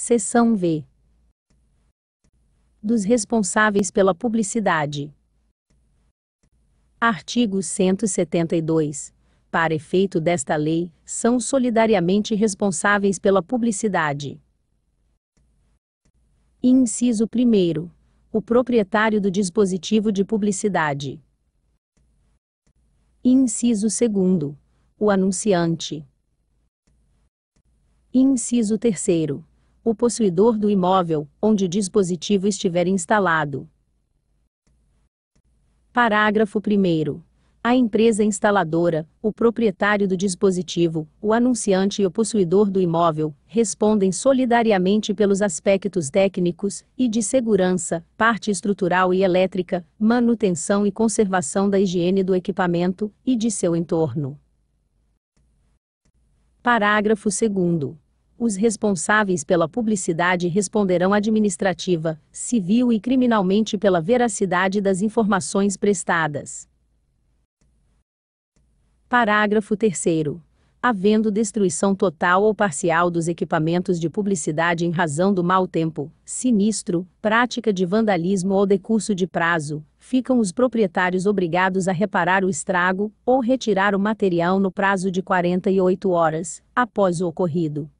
Seção V. Dos responsáveis pela publicidade. Artigo 172. Para efeito desta lei, são solidariamente responsáveis pela publicidade. Inciso 1. O proprietário do dispositivo de publicidade. Inciso 2. O anunciante. Inciso 3 o possuidor do imóvel, onde o dispositivo estiver instalado. Parágrafo 1. A empresa instaladora, o proprietário do dispositivo, o anunciante e o possuidor do imóvel respondem solidariamente pelos aspectos técnicos e de segurança, parte estrutural e elétrica, manutenção e conservação da higiene do equipamento e de seu entorno. Parágrafo 2 os responsáveis pela publicidade responderão administrativa, civil e criminalmente pela veracidade das informações prestadas. Parágrafo 3 havendo destruição total ou parcial dos equipamentos de publicidade em razão do mau tempo, sinistro, prática de vandalismo ou decurso de prazo, ficam os proprietários obrigados a reparar o estrago ou retirar o material no prazo de 48 horas após o ocorrido.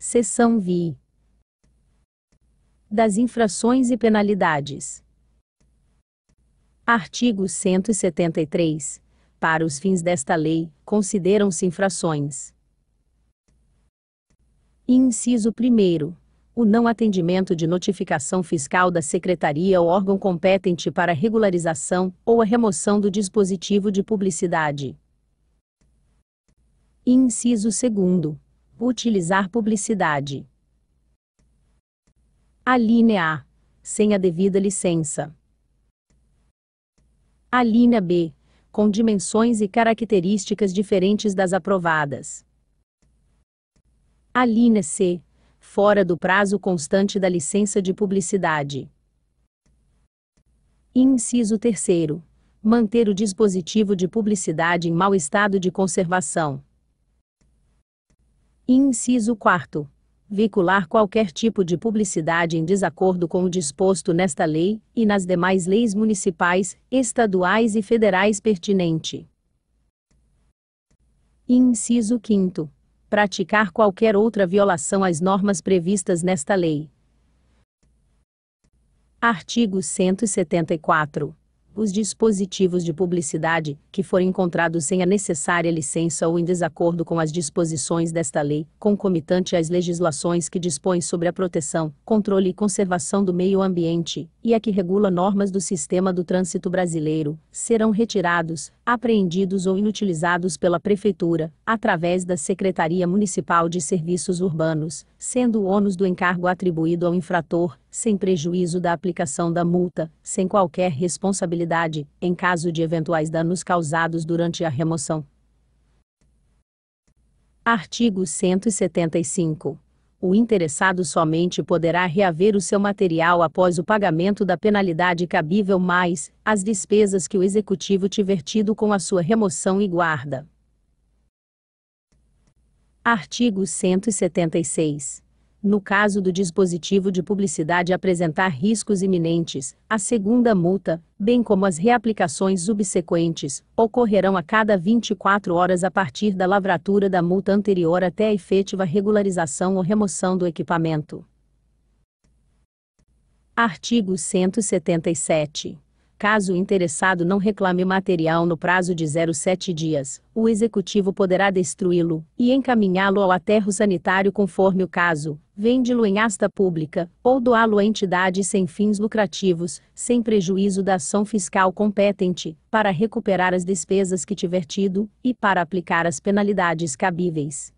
Seção VI das infrações e penalidades. Artigo 173. Para os fins desta lei, consideram-se infrações. Inciso 1 o não atendimento de notificação fiscal da secretaria ou órgão competente para regularização ou a remoção do dispositivo de publicidade. Inciso 2 Utilizar publicidade. Alínea A. Sem a devida licença. Alínea B. Com dimensões e características diferentes das aprovadas. Alínea C. Fora do prazo constante da licença de publicidade. Inciso 3. Manter o dispositivo de publicidade em mau estado de conservação inciso 4 vincular qualquer tipo de publicidade em desacordo com o disposto nesta lei e nas demais leis municipais, estaduais e federais pertinente. Inciso 5 praticar qualquer outra violação às normas previstas nesta lei. Artigo 174 os dispositivos de publicidade, que forem encontrados sem a necessária licença ou em desacordo com as disposições desta lei, concomitante às legislações que dispõem sobre a proteção, controle e conservação do meio ambiente, e a que regula normas do sistema do trânsito brasileiro, serão retirados, apreendidos ou inutilizados pela Prefeitura, através da Secretaria Municipal de Serviços Urbanos, sendo o ônus do encargo atribuído ao infrator, sem prejuízo da aplicação da multa, sem qualquer responsabilidade, em caso de eventuais danos causados durante a remoção. Artigo 175 o interessado somente poderá reaver o seu material após o pagamento da penalidade cabível mais as despesas que o executivo tiver tido com a sua remoção e guarda. Artigo 176 no caso do dispositivo de publicidade apresentar riscos iminentes, a segunda multa, bem como as reaplicações subsequentes, ocorrerão a cada 24 horas a partir da lavratura da multa anterior até a efetiva regularização ou remoção do equipamento. Artigo 177. Caso o interessado não reclame material no prazo de 07 dias, o executivo poderá destruí-lo e encaminhá-lo ao aterro sanitário conforme o caso, vende-lo em asta pública, ou doá-lo a entidades sem fins lucrativos, sem prejuízo da ação fiscal competente, para recuperar as despesas que tiver tido, e para aplicar as penalidades cabíveis.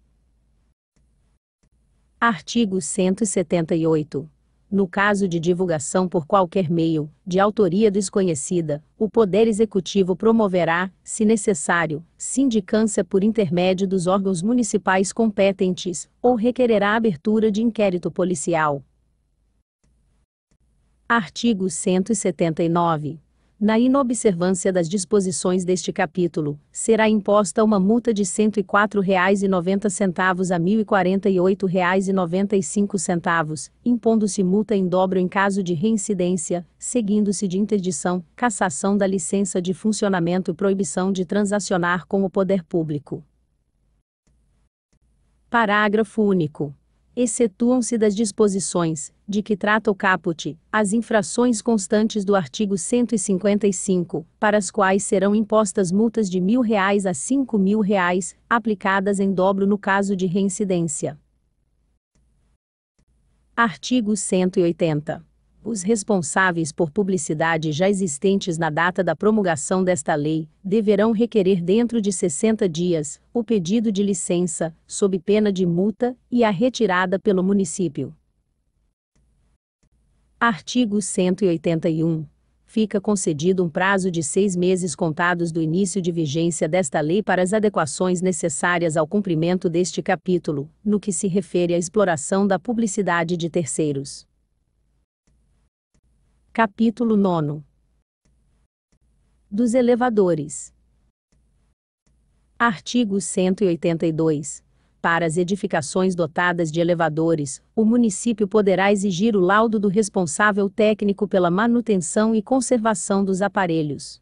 Artigo 178 no caso de divulgação por qualquer meio, de autoria desconhecida, o Poder Executivo promoverá, se necessário, sindicância por intermédio dos órgãos municipais competentes, ou requererá abertura de inquérito policial. Artigo 179. Na inobservância das disposições deste capítulo, será imposta uma multa de R$ 104,90 a R$ 1.048,95, impondo-se multa em dobro em caso de reincidência, seguindo-se de interdição, cassação da licença de funcionamento e proibição de transacionar com o poder público. Parágrafo único excetuam-se das disposições, de que trata o caput, as infrações constantes do artigo 155, para as quais serão impostas multas de R$ 1.000 a R$ 5.000, aplicadas em dobro no caso de reincidência. Artigo 180. Os responsáveis por publicidade já existentes na data da promulgação desta lei deverão requerer dentro de 60 dias o pedido de licença, sob pena de multa, e a retirada pelo município. Artigo 181. Fica concedido um prazo de seis meses contados do início de vigência desta lei para as adequações necessárias ao cumprimento deste capítulo, no que se refere à exploração da publicidade de terceiros. Capítulo 9 Dos elevadores. Artigo 182. Para as edificações dotadas de elevadores, o município poderá exigir o laudo do responsável técnico pela manutenção e conservação dos aparelhos.